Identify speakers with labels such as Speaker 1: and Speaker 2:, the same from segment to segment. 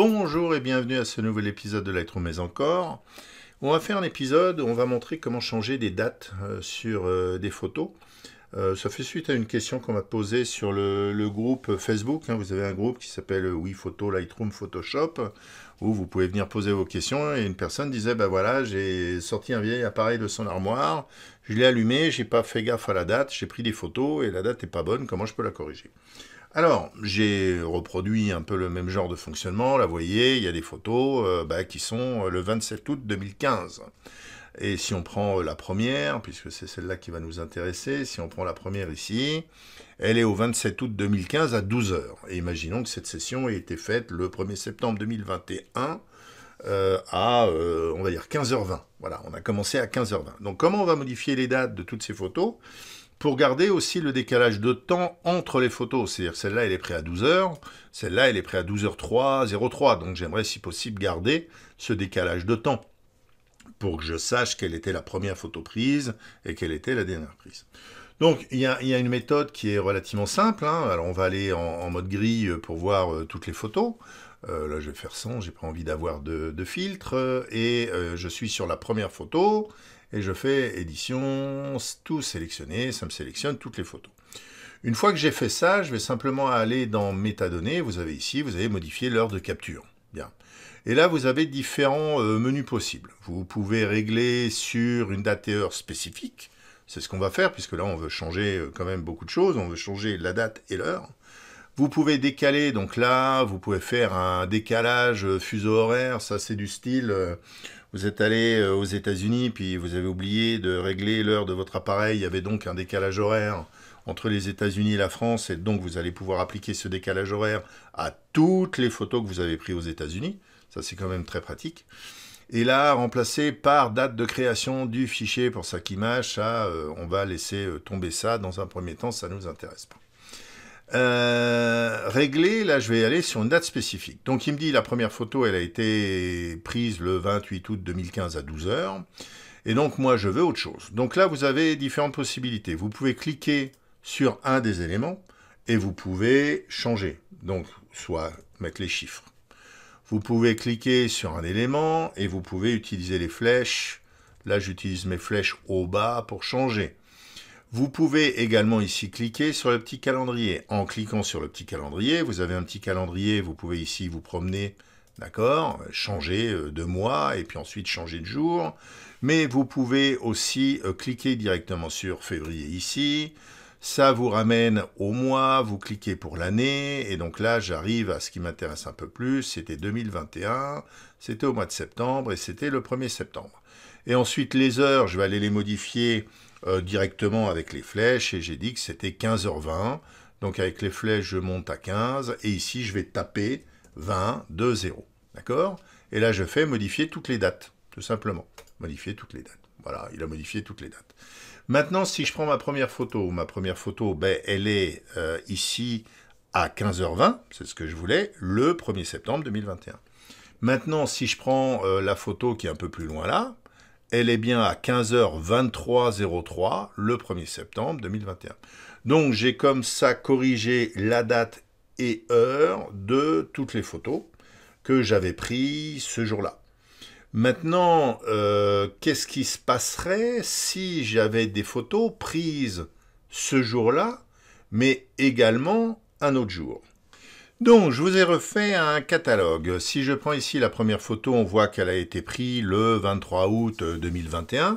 Speaker 1: Bonjour et bienvenue à ce nouvel épisode de Lightroom mais encore. On va faire un épisode où on va montrer comment changer des dates euh, sur euh, des photos. Euh, ça fait suite à une question qu'on m'a posée sur le, groupe Facebook. Hein. vous avez un groupe qui s'appelle Oui Photo Lightroom Photoshop où vous pouvez venir poser vos questions. Et une personne disait ben voilà, j'ai sorti un vieil appareil de son armoire, je l'ai allumé, j'ai pas fait gaffe à la date, j'ai pris des photos et la date n'est pas bonne. Comment je peux la corriger alors, j'ai reproduit un peu le même genre de fonctionnement. Là, vous voyez, il y a des photos euh, bah, qui sont euh, le 27 août 2015. Et si on prend euh, la première, puisque c'est celle-là qui va nous intéresser, si on prend la première ici, elle est au 27 août 2015 à 12h. Et imaginons que cette session ait été faite le 1er septembre 2021 à, on va dire, 15h20. Voilà, on a commencé à 15h20. Donc comment on va modifier les dates de toutes ces photos pour garder aussi le décalage de temps entre les photos. C'est-à-dire celle-là, elle est prête à 12h, celle-là, elle est prête à 12h03, Donc j'aimerais, si possible, garder ce décalage de temps pour que je sache quelle était la première photo prise et quelle était la dernière prise. Donc il y a, une méthode qui est relativement simple. Hein. Alors on va aller en, mode grille euh, pour voir euh, toutes les photos. Euh, là je vais faire 100, j'ai pas envie d'avoir de, filtre. Et je suis sur la première photo et je fais édition, tout sélectionner, ça me sélectionne toutes les photos. Une fois que j'ai fait ça, je vais simplement aller dans métadonnées, vous avez ici, vous avez modifié l'heure de capture. Bien. Et là, vous avez différents euh, menus possibles. Vous pouvez régler sur une date et heure spécifique, c'est ce qu'on va faire, puisque là, on veut changer euh, quand même beaucoup de choses, on veut changer la date et l'heure. Vous pouvez décaler, donc là, vous pouvez faire un décalage euh, fuseau horaire, ça c'est du style, vous êtes allé euh, aux États-Unis, puis vous avez oublié de régler l'heure de votre appareil, il y avait donc un décalage horaire entre les États-Unis et la France, et donc vous allez pouvoir appliquer ce décalage horaire à toutes les photos que vous avez prises aux États-Unis. Ça, c'est quand même très pratique. Et là, remplacer par date de création du fichier pour sa ça, euh, on va laisser euh, tomber ça dans un premier temps, ça ne nous intéresse pas. Euh, régler, là je vais aller sur une date spécifique. Donc il me dit la première photo, elle a été prise le 28 août 2015 à 12h. Et donc moi je veux autre chose. Donc là vous avez différentes possibilités. Vous pouvez cliquer sur un des éléments et vous pouvez changer. Donc soit mettre les chiffres. Vous pouvez cliquer sur un élément et vous pouvez utiliser les flèches. Là j'utilise mes flèches au bas pour changer. Vous pouvez également ici cliquer sur le petit calendrier. En cliquant sur le petit calendrier, vous avez un petit calendrier, vous pouvez ici vous promener, d'accord, changer euh, de mois et puis ensuite changer de jour. Mais vous pouvez aussi euh, cliquer directement sur février ici. Ça vous ramène au mois, vous cliquez pour l'année, et donc là j'arrive à ce qui m'intéresse un peu plus, c'était 2021, c'était au mois de septembre et c'était le 1er septembre. Et ensuite les heures, je vais aller les modifier euh, directement avec les flèches et j'ai dit que c'était 15h20. Donc avec les flèches, je monte à 15 et ici, je vais taper 20, 2, 0. D'accord Et là, je fais modifier toutes les dates, tout simplement. Modifier toutes les dates. Voilà, il a modifié toutes les dates. Maintenant, si je prends ma première photo, ma première photo, ben, elle est euh, ici à 15h20, c'est ce que je voulais, le 1er septembre 2021. Maintenant, si je prends euh, la photo qui est un peu plus loin là, elle est bien à 15h23.03 le 1er septembre 2021. Donc j'ai comme ça corrigé la date et heure de toutes les photos que j'avais prises ce jour-là. Maintenant, euh, qu'est-ce qui se passerait si j'avais des photos prises ce jour-là, mais également un autre jour donc, je vous ai refait un catalogue. Si je prends ici la première photo, on voit qu'elle a été prise le 23 août 2021. Euh,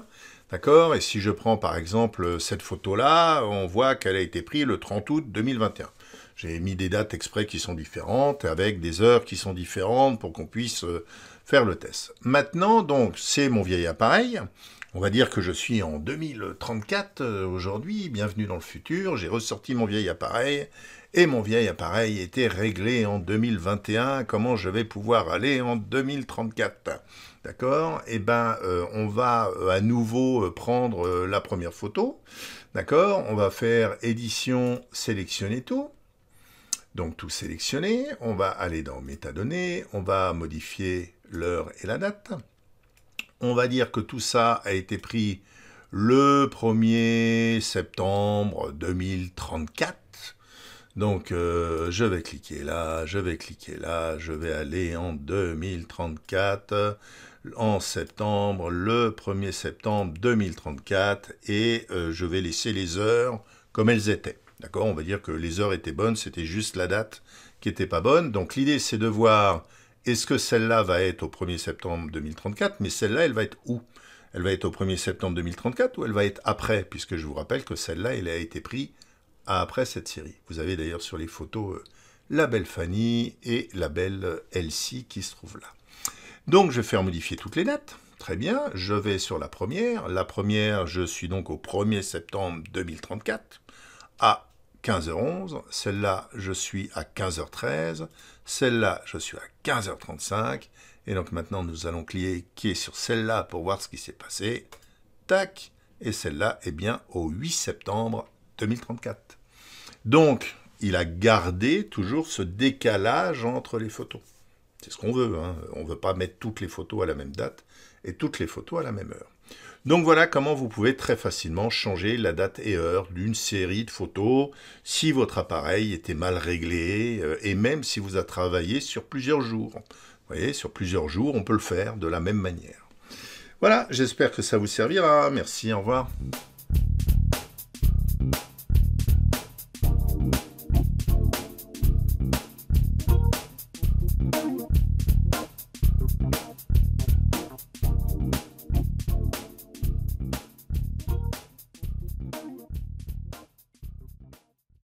Speaker 1: D'accord Et si je prends par exemple cette photo-là, on voit qu'elle a été prise le 30 août 2021. J'ai mis des dates exprès qui sont différentes, avec des heures qui sont différentes pour qu'on puisse euh, faire le test. Maintenant, donc, c'est mon vieil appareil. On va dire que je suis en 2034 euh, aujourd'hui, bienvenue dans le futur, j'ai ressorti mon vieil appareil, et mon vieil appareil était réglé en 2021, comment je vais pouvoir aller en 2034 D'accord Eh bien, euh, on va euh, à nouveau prendre la première photo, d'accord On va faire édition, sélectionner tout, donc tout sélectionner, on va aller dans métadonnées, on va modifier l'heure et la date, on va dire que tout ça a été pris le 1er septembre 2034. Donc euh, je vais cliquer là, je vais cliquer là, je vais aller en 2034, en septembre, le 1er septembre 2034, et euh, je vais laisser les heures comme elles étaient. D'accord On va dire que les heures étaient bonnes, c'était juste la date qui n'était pas bonne. Donc l'idée c'est de voir est-ce que celle-là va être au 1er septembre 2034 Mais celle-là, elle va être où Elle va être au 1er septembre 2034 ou elle va être après Puisque je vous rappelle que celle-là, elle a été prise après cette série. Vous avez d'ailleurs sur les photos euh, la belle Fanny et la belle euh, Elsie qui se trouvent là. Donc je vais faire modifier toutes les dates. Très bien, je vais sur la première. La première, je suis donc au 1er septembre 2034 à 15h11, celle-là, je suis à 15h13, celle-là, je suis à 15h35, et donc maintenant, nous allons cliquer sur celle-là pour voir ce qui s'est passé. Tac Et celle-là, est eh bien, au 8 septembre 2034. Donc, il a gardé toujours ce décalage entre les photos. C'est ce qu'on veut. Hein. On ne veut pas mettre toutes les photos à la même date et toutes les photos à la même heure. Donc voilà comment vous pouvez très facilement changer la date et heure d'une série de photos si votre appareil était mal réglé euh, et même si vous a travaillé sur plusieurs jours. Vous voyez, sur plusieurs jours, on peut le faire de la même manière. Voilà, j'espère que ça vous servira. Merci, au revoir.